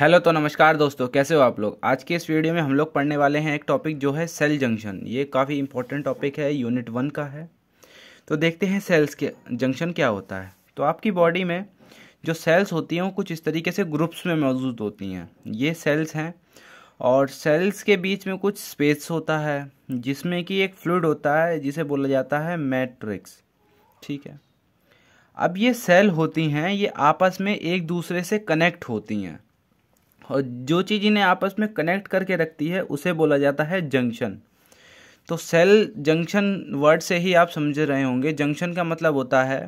hello तो नमस्कार दोस्तों कैसे हो आप लोग आज के इस वीडियो में हम लोग पढ़ने वाले हैं एक टॉपिक जो है सेल जंक्शन ये काफ़ी इंपॉर्टेंट टॉपिक है यूनिट वन का है तो देखते हैं सेल्स के जंक्शन क्या होता है तो आपकी बॉडी में जो सेल्स होती हैं वो कुछ इस तरीके से ग्रुप्स में मौजूद होती हैं ये सेल्स हैं और सेल्स के बीच में कुछ स्पेस होता है जिसमें कि एक फ्लूड होता है जिसे बोला जाता है मैट्रिक्स ठीक है अब ये सेल होती हैं ये आपस में एक दूसरे से कनेक्ट होती हैं और जो चीज़ इन्हें आपस में कनेक्ट करके रखती है उसे बोला जाता है जंक्शन तो सेल जंक्शन वर्ड से ही आप समझ रहे होंगे जंक्शन का मतलब होता है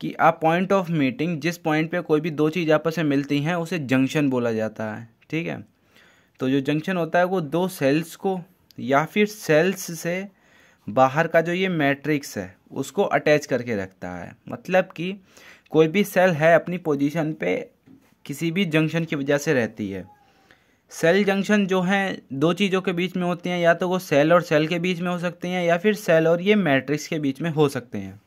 कि आप पॉइंट ऑफ मीटिंग जिस पॉइंट पे कोई भी दो चीज़ आपस में मिलती हैं उसे जंक्शन बोला जाता है ठीक है तो जो जंक्शन होता है वो दो सेल्स को या फिर सेल्स से बाहर का जो ये मैट्रिक्स है उसको अटैच करके रखता है मतलब कि कोई भी सेल है अपनी पोजीशन पे किसी भी जंक्शन की वजह से रहती है सेल जंक्शन जो हैं दो चीज़ों के बीच में होते हैं या तो वो सेल और सेल के बीच में हो सकते हैं या फिर सेल और ये मैट्रिक्स के बीच में हो सकते हैं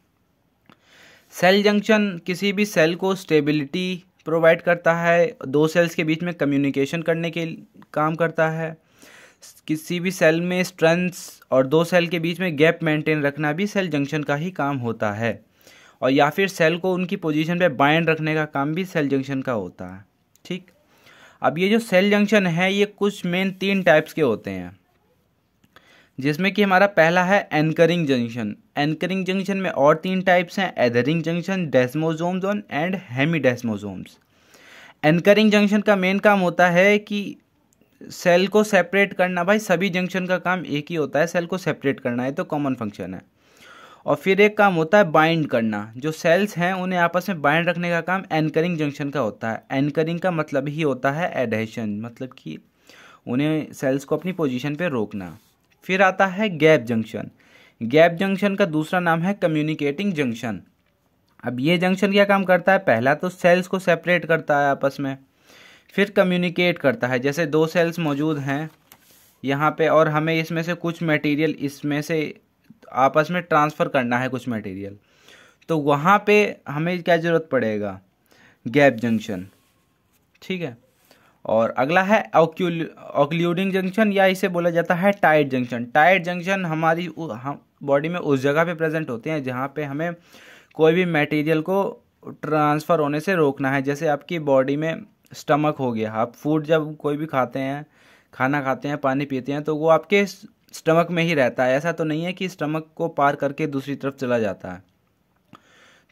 सेल जंक्शन किसी भी सेल को स्टेबिलिटी प्रोवाइड करता है दो सेल्स के बीच में कम्युनिकेशन करने के काम करता है किसी भी सेल में स्ट्रेंथ्स और दो सेल के बीच में गैप मेंटेन रखना भी सेल जंक्शन का ही काम होता है और या फिर सेल को उनकी पोजीशन पे बाइंड रखने का काम भी सेल जंक्शन का होता है ठीक अब ये जो सेल जंक्शन है ये कुछ मेन तीन टाइप्स के होते हैं जिसमें कि हमारा पहला है एंकरिंग जंक्शन एंकरिंग जंक्शन में और तीन टाइप्स हैं एदरिंग जंक्शन डेस्मोजोम्स और एंड डेस्मोजोम्स एंकरिंग जंक्शन का मेन काम होता है कि सेल को सेपरेट करना भाई सभी जंक्शन का काम एक ही होता है सेल को सेपरेट करना है तो कॉमन फंक्शन है और फिर एक काम होता है बाइंड करना जो सेल्स हैं उन्हें आपस में बाइंड रखने का काम एनकरिंग जंक्शन का होता है एंकरिंग का मतलब ही होता है एडहेशन मतलब कि उन्हें सेल्स को अपनी पोजीशन पे रोकना फिर आता है गैप जंक्शन गैप जंक्शन का दूसरा नाम है कम्युनिकेटिंग जंक्शन अब ये जंक्शन क्या काम करता है पहला तो सेल्स को सेपरेट करता है आपस में फिर कम्युनिकेट करता है जैसे दो सेल्स मौजूद हैं यहाँ पे और हमें इसमें से कुछ मटेरियल इसमें से आपस में ट्रांसफ़र करना है कुछ मटेरियल तो वहाँ पे हमें क्या ज़रूरत पड़ेगा गैप जंक्शन ठीक है और अगला है ऑक्ल्यूडिंग जंक्शन या इसे बोला जाता है टाइट जंक्शन टाइट जंक्शन हमारी हम बॉडी में उस जगह पे प्रेजेंट होते हैं जहाँ पे हमें कोई भी मटेरियल को ट्रांसफ़र होने से रोकना है जैसे आपकी बॉडी में स्टमक हो गया आप फूड जब कोई भी खाते हैं खाना खाते हैं पानी पीते हैं तो वो आपके स्टमक में ही रहता है ऐसा तो नहीं है कि स्टमक को पार करके दूसरी तरफ चला जाता है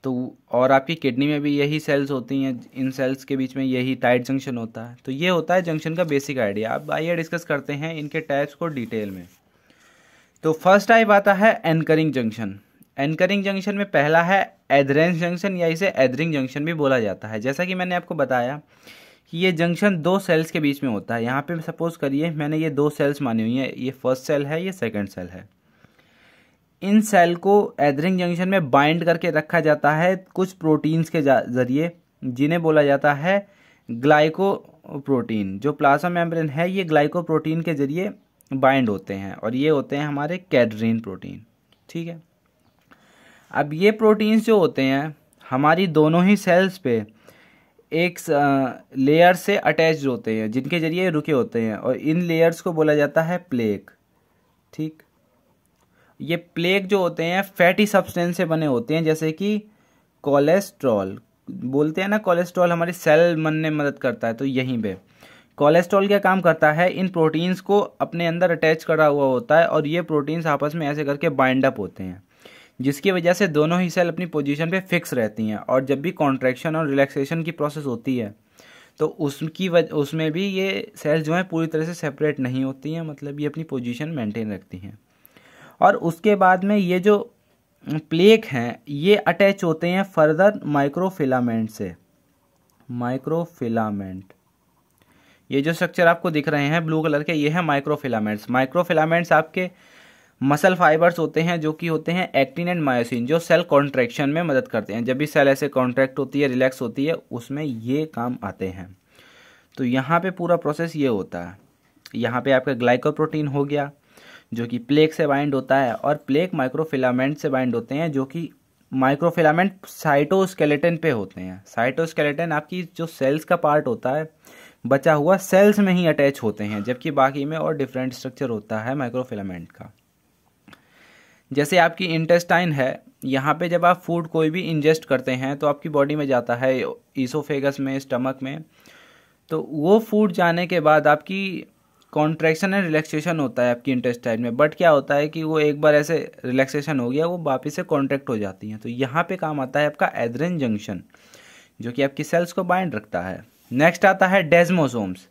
तो और आपकी किडनी में भी यही सेल्स होती हैं इन सेल्स के बीच में यही टाइट जंक्शन होता है तो ये होता है जंक्शन का बेसिक आइडिया अब आइए डिस्कस करते हैं इनके टाइप्स को डिटेल में तो फर्स्ट टाइप आता है एनकरिंग जंक्शन एनकरिंग जंक्शन में पहला है एदरेंस जंक्शन या इसे एदरिंग जंक्शन भी बोला जाता है जैसा कि मैंने आपको बताया कि ये जंक्शन दो सेल्स के बीच में होता है यहाँ पे सपोज करिए मैंने ये दो सेल्स मानी हुई हैं ये फर्स्ट सेल है ये सेकंड सेल है इन सेल को एदरिंग जंक्शन में बाइंड करके रखा जाता है कुछ प्रोटीन्स के जरिए जिन्हें बोला जाता है ग्लाइको प्रोटीन जो प्लाज्मा मेम्ब्रेन है ये ग्लाइको प्रोटीन के जरिए बाइंड होते हैं और ये होते हैं हमारे कैडरीन प्रोटीन ठीक है अब ये प्रोटीन्स जो होते हैं हमारी दोनों ही सेल्स पे एक लेयर से अटैच होते हैं जिनके जरिए रुके होते हैं और इन लेयर्स को बोला जाता है प्लेक ठीक ये प्लेक जो होते हैं फैटी सब्सटेंस से बने होते हैं जैसे कि कोलेस्ट्रॉल बोलते हैं ना कोलेस्ट्रॉल हमारी सेल बनने में मदद करता है तो यहीं पे कोलेस्ट्रॉल क्या काम करता है इन प्रोटीन्स को अपने अंदर अटैच करा हुआ होता है और ये प्रोटीन्स आपस में ऐसे करके बाइंड अप होते हैं जिसकी वजह से दोनों ही सेल अपनी पोजीशन पे फिक्स रहती हैं और जब भी कॉन्ट्रैक्शन और रिलैक्सेशन की प्रोसेस होती है तो उसकी वजह उसमें भी ये सेल्स जो हैं पूरी तरह से सेपरेट नहीं होती हैं मतलब ये अपनी पोजीशन मेंटेन रखती हैं और उसके बाद में ये जो प्लेक हैं ये अटैच होते हैं फर्दर माइक्रोफिलामेंट से माइक्रोफिलामेंट ये जो स्ट्रक्चर आपको दिख रहे हैं ब्लू कलर के ये है माइक्रोफिलामेंट्स माइक्रोफिलामेंट्स आपके मसल फाइबर्स होते हैं जो कि होते हैं एक्टिन एंड मायोसिन जो सेल कॉन्ट्रैक्शन में मदद करते हैं जब भी सेल ऐसे कॉन्ट्रैक्ट होती है रिलैक्स होती है उसमें ये काम आते हैं तो यहाँ पे पूरा प्रोसेस ये होता है यहाँ पे आपका ग्लाइकोप्रोटीन हो गया जो कि प्लेक से बाइंड होता है और प्लेक माइक्रोफिलामेंट से बाइंड होते हैं जो कि माइक्रोफिलामेंट साइटोस्केलेटन पे होते हैं साइटोस्केलेटन आपकी जो सेल्स का पार्ट होता है बचा हुआ सेल्स में ही अटैच होते हैं जबकि बाकी में और डिफरेंट स्ट्रक्चर होता है माइक्रोफिलामेंट का जैसे आपकी इंटेस्टाइन है यहाँ पे जब आप फूड कोई भी इंजेस्ट करते हैं तो आपकी बॉडी में जाता है ईसोफेगस में स्टमक में तो वो फूड जाने के बाद आपकी कॉन्ट्रैक्शन एंड रिलैक्सेशन होता है आपकी इंटेस्टाइन में बट क्या होता है कि वो एक बार ऐसे रिलैक्सेशन हो गया वो वापस से कॉन्ट्रैक्ट हो जाती हैं तो यहाँ पर काम आता है आपका एड्रेन जंक्शन जो कि आपकी सेल्स को बाइंड रखता है नेक्स्ट आता है डेजमोसोम्स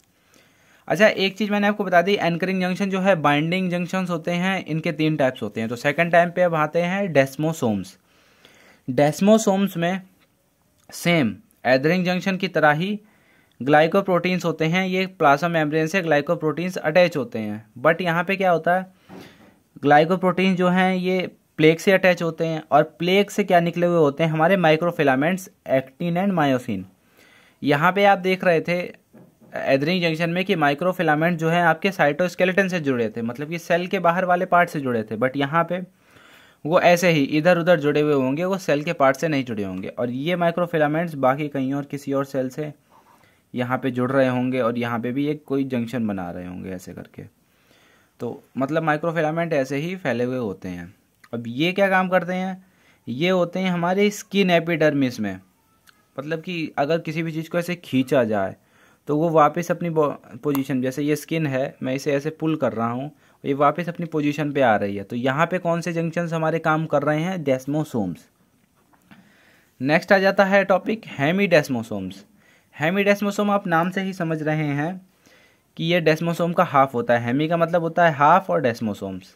अच्छा एक चीज़ मैंने आपको बता दी एंकरिंग जंक्शन जो है बाइंडिंग जंक्शन होते हैं इनके तीन टाइप्स होते हैं तो सेकेंड टाइम पे अब आते हैं डेस्मोसोम्स डेस्मोसोम्स में सेम एदरिंग जंक्शन की तरह ही ग्लाइकोप्रोटीन्स होते हैं ये प्लाज्मा मेम्ब्रेन से ग्लाइकोप्रोटीन्स अटैच होते हैं बट यहाँ पे क्या होता है ग्लाइकोप्रोटीन जो हैं ये प्लेग से अटैच होते हैं और प्लेग से क्या निकले हुए होते हैं हमारे माइक्रोफिलामेंट्स एक्टिन एंड मायोसिन यहाँ पे आप देख रहे थे एदरिंग जंक्शन में कि माइक्रो फिलामेंट जो है आपके साइटोस्केलेटन से जुड़े थे मतलब कि सेल के बाहर वाले पार्ट से जुड़े थे बट यहाँ पे वो ऐसे ही इधर उधर जुड़े हुए होंगे वो सेल के पार्ट से नहीं जुड़े होंगे और ये माइक्रो फिलामेंट्स बाकी कहीं और किसी और सेल से यहाँ पे जुड़ रहे होंगे और यहाँ पे भी एक कोई जंक्शन बना रहे होंगे ऐसे करके तो मतलब माइक्रो फिलामेंट ऐसे ही फैले हुए होते हैं अब ये क्या काम करते हैं ये होते हैं हमारे स्किन एपिडर्मिस में मतलब कि अगर किसी भी चीज़ को ऐसे खींचा जाए तो वो वापस अपनी पोजीशन जैसे ये स्किन है मैं इसे ऐसे पुल कर रहा हूँ ये वापस अपनी पोजीशन पे आ रही है तो यहाँ पे कौन से जंक्शन हमारे काम कर रहे हैं डेस्मोसोम्स नेक्स्ट आ जाता है topic hemi desmosomes hemi desmosome आप नाम से ही समझ रहे हैं कि ये डेस्मोसोम का हाफ होता है हैमी का मतलब होता है हाफ और डेस्मोसोम्स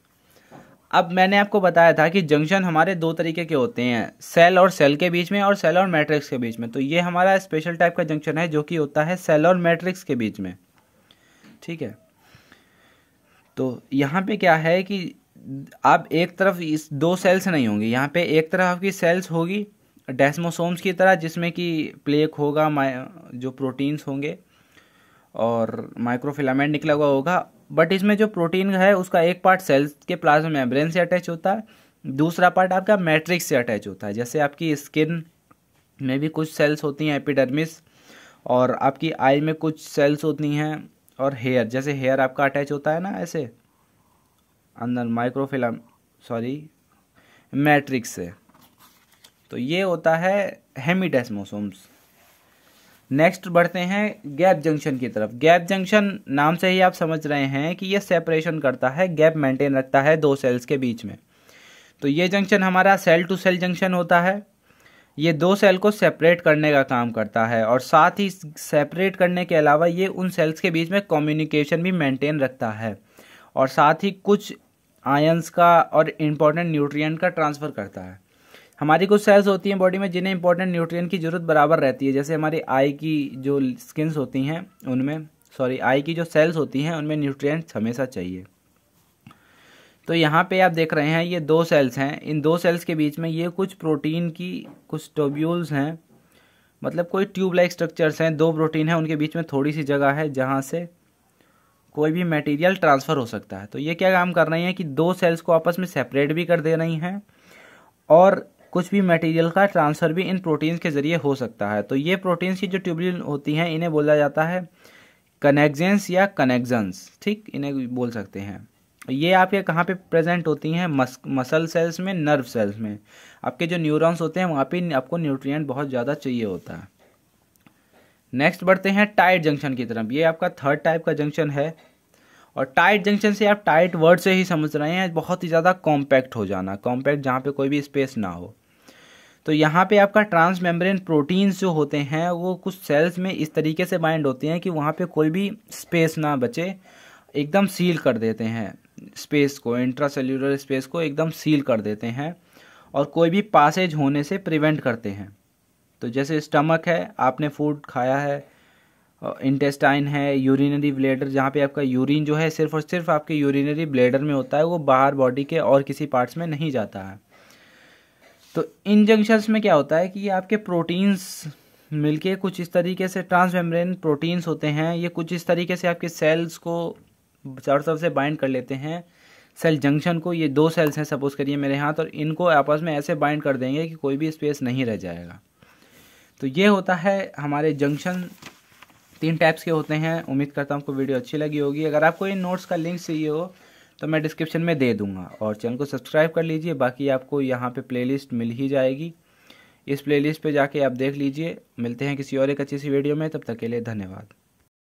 अब मैंने आपको बताया था कि जंक्शन हमारे दो तरीके के होते हैं सेल और सेल के बीच में और सेल और मैट्रिक्स के बीच में तो ये हमारा स्पेशल टाइप का जंक्शन है जो कि होता है सेल और मैट्रिक्स के बीच में ठीक है तो यहाँ पे क्या है कि आप एक तरफ इस दो सेल्स नहीं होंगी यहाँ पे एक तरफ आपकी सेल्स होगी डेस्मोसोम्स की तरह जिसमें कि प्लेक होगा जो प्रोटीन्स होंगे और माइक्रोफिलामेंट निकला हुआ होगा बट इसमें जो प्रोटीन है उसका एक पार्ट सेल्स के प्लाज्मा मेम्ब्रेन से अटैच होता है दूसरा पार्ट आपका मैट्रिक्स से अटैच होता है जैसे आपकी स्किन में भी कुछ सेल्स होती हैं एपिडर्मिस और आपकी आई में कुछ सेल्स होती हैं और हेयर जैसे हेयर आपका अटैच होता है ना ऐसे अंदर माइक्रोफिलम सॉरी मैट्रिक्स से तो ये होता है हेमिडेस्मोसोम्स नेक्स्ट बढ़ते हैं गैप जंक्शन की तरफ गैप जंक्शन नाम से ही आप समझ रहे हैं कि यह सेपरेशन करता है गैप मेंटेन रखता है दो सेल्स के बीच में तो ये जंक्शन हमारा सेल टू सेल जंक्शन होता है ये दो सेल को सेपरेट करने का काम करता है और साथ ही सेपरेट करने के अलावा ये उन सेल्स के बीच में कम्युनिकेशन भी मेंटेन रखता है और साथ ही कुछ आयंस का और इम्पोर्टेंट न्यूट्रिएंट का ट्रांसफ़र करता है हमारी कुछ सेल्स होती हैं बॉडी में जिन्हें इंपॉर्टेंट न्यूट्रिएंट की ज़रूरत बराबर रहती है जैसे हमारी आई की जो स्किन्स होती हैं उनमें सॉरी आई की जो सेल्स होती हैं उनमें न्यूट्रिएंट्स हमेशा चाहिए तो यहाँ पे आप देख रहे हैं ये दो सेल्स हैं इन दो सेल्स के बीच में ये कुछ प्रोटीन की कुछ टोब्यूल्स हैं मतलब कोई ट्यूब लाइक स्ट्रक्चर्स हैं दो प्रोटीन हैं उनके बीच में थोड़ी सी जगह है जहाँ से कोई भी मटेरियल ट्रांसफ़र हो सकता है तो ये क्या काम कर रही हैं कि दो सेल्स को आपस में सेपरेट भी कर दे रही हैं और कुछ भी मटेरियल का ट्रांसफर भी इन प्रोटीन्स के जरिए हो सकता है तो ये प्रोटीन्स की जो ट्यूबुलिन होती हैं इन्हें बोला जाता है कनेक्जेंस या कनेक्जन्स ठीक इन्हें बोल सकते हैं ये आपके कहाँ पे प्रेजेंट होती हैं मस मसल सेल्स में नर्व सेल्स में आपके जो न्यूरॉन्स होते हैं वहाँ पे आपको न्यूट्रिएंट बहुत ज़्यादा चाहिए होता है नेक्स्ट बढ़ते हैं टाइट जंक्शन की तरफ ये आपका थर्ड टाइप का जंक्शन है और टाइट जंक्शन से आप टाइट वर्ड से ही समझ रहे हैं बहुत ही ज़्यादा कॉम्पैक्ट हो जाना कॉम्पैक्ट जहाँ पे कोई भी स्पेस ना हो तो यहाँ पे आपका मेम्ब्रेन प्रोटीन्स जो होते हैं वो कुछ सेल्स में इस तरीके से बाइंड होते हैं कि वहाँ पे कोई भी स्पेस ना बचे एकदम सील कर देते हैं स्पेस को इंट्रासेल्यूलर स्पेस को एकदम सील कर देते हैं और कोई भी पासेज होने से प्रिवेंट करते हैं तो जैसे स्टमक है आपने फूड खाया है इंटेस्टाइन है यूरिनरी ब्लेडर जहाँ पे आपका यूरिन जो है सिर्फ और सिर्फ आपके यूरिनरी ब्लेडर में होता है वो बाहर बॉडी के और किसी पार्ट्स में नहीं जाता है तो इन जंक्शंस में क्या होता है कि ये आपके प्रोटीन्स मिलके कुछ इस तरीके से ट्रांसमेम्ब्रेन प्रोटीन्स होते हैं ये कुछ इस तरीके से आपके सेल्स को चारों तरफ से बाइंड कर लेते हैं सेल जंक्शन को ये दो सेल्स हैं सपोज करिए मेरे हाथ और इनको आपस में ऐसे बाइंड कर देंगे कि कोई भी स्पेस नहीं रह जाएगा तो ये होता है हमारे जंक्शन तीन टाइप्स के होते हैं उम्मीद करता हूँ आपको वीडियो अच्छी लगी होगी अगर आपको इन नोट्स का लिंक चाहिए हो तो मैं डिस्क्रिप्शन में दे दूंगा और चैनल को सब्सक्राइब कर लीजिए बाकी आपको यहाँ पे प्लेलिस्ट मिल ही जाएगी इस प्लेलिस्ट पे जाके आप देख लीजिए मिलते हैं किसी और एक अच्छी सी वीडियो में तब तक के लिए धन्यवाद